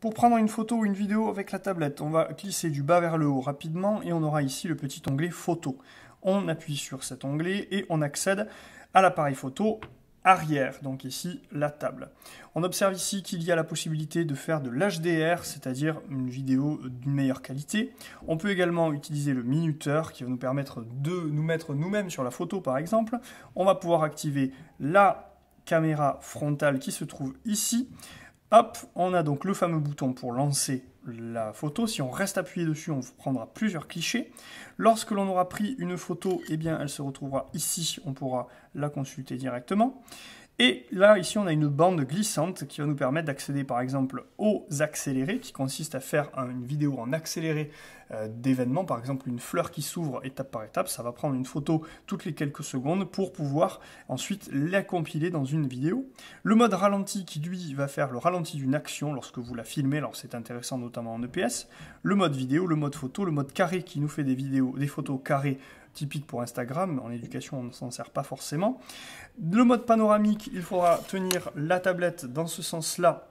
Pour prendre une photo ou une vidéo avec la tablette, on va glisser du bas vers le haut rapidement et on aura ici le petit onglet photo. On appuie sur cet onglet et on accède à l'appareil photo arrière, donc ici la table. On observe ici qu'il y a la possibilité de faire de l'HDR, c'est-à-dire une vidéo d'une meilleure qualité. On peut également utiliser le minuteur qui va nous permettre de nous mettre nous-mêmes sur la photo par exemple. On va pouvoir activer la caméra frontale qui se trouve ici. Hop, on a donc le fameux bouton pour lancer la photo. Si on reste appuyé dessus, on prendra plusieurs clichés. Lorsque l'on aura pris une photo, eh bien, elle se retrouvera ici. On pourra la consulter directement. Et là, ici, on a une bande glissante qui va nous permettre d'accéder par exemple aux accélérés, qui consiste à faire une vidéo en accéléré euh, d'événements, par exemple une fleur qui s'ouvre étape par étape, ça va prendre une photo toutes les quelques secondes pour pouvoir ensuite la compiler dans une vidéo. Le mode ralenti qui lui va faire le ralenti d'une action lorsque vous la filmez, alors c'est intéressant notamment en EPS. Le mode vidéo, le mode photo, le mode carré qui nous fait des vidéos, des photos carrées typique pour Instagram, en éducation on ne s'en sert pas forcément. Le mode panoramique, il faudra tenir la tablette dans ce sens-là.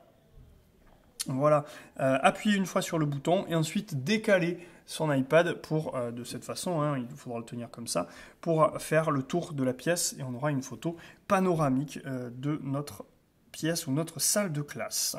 Voilà, euh, appuyer une fois sur le bouton et ensuite décaler son iPad pour, euh, de cette façon, hein, il faudra le tenir comme ça, pour faire le tour de la pièce et on aura une photo panoramique euh, de notre pièce ou notre salle de classe.